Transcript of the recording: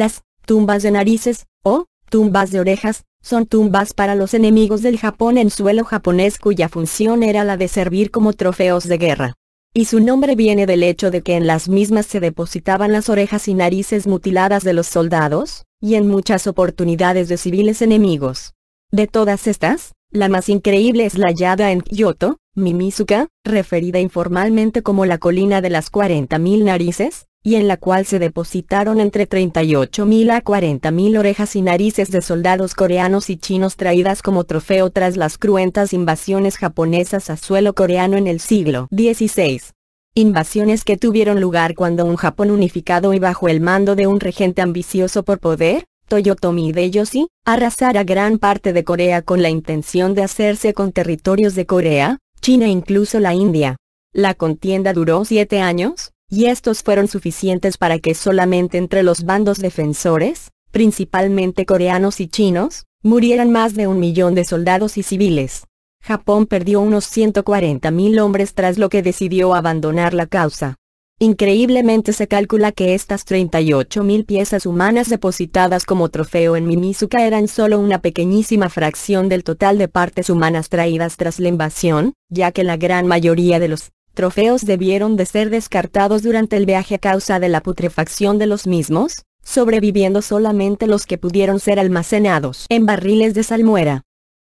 Las tumbas de narices, o tumbas de orejas, son tumbas para los enemigos del Japón en suelo japonés cuya función era la de servir como trofeos de guerra. Y su nombre viene del hecho de que en las mismas se depositaban las orejas y narices mutiladas de los soldados, y en muchas oportunidades de civiles enemigos. De todas estas, la más increíble es la hallada en Kyoto, Mimizuka, referida informalmente como la colina de las 40.000 narices, y en la cual se depositaron entre 38.000 a 40.000 orejas y narices de soldados coreanos y chinos traídas como trofeo tras las cruentas invasiones japonesas a suelo coreano en el siglo XVI. Invasiones que tuvieron lugar cuando un Japón unificado y bajo el mando de un regente ambicioso por poder, Toyotomi Hideyoshi, arrasara gran parte de Corea con la intención de hacerse con territorios de Corea, China e incluso la India. La contienda duró siete años, y estos fueron suficientes para que solamente entre los bandos defensores, principalmente coreanos y chinos, murieran más de un millón de soldados y civiles. Japón perdió unos 140.000 hombres tras lo que decidió abandonar la causa. Increíblemente se calcula que estas 38.000 piezas humanas depositadas como trofeo en Mimizuka eran solo una pequeñísima fracción del total de partes humanas traídas tras la invasión, ya que la gran mayoría de los trofeos debieron de ser descartados durante el viaje a causa de la putrefacción de los mismos, sobreviviendo solamente los que pudieron ser almacenados en barriles de salmuera.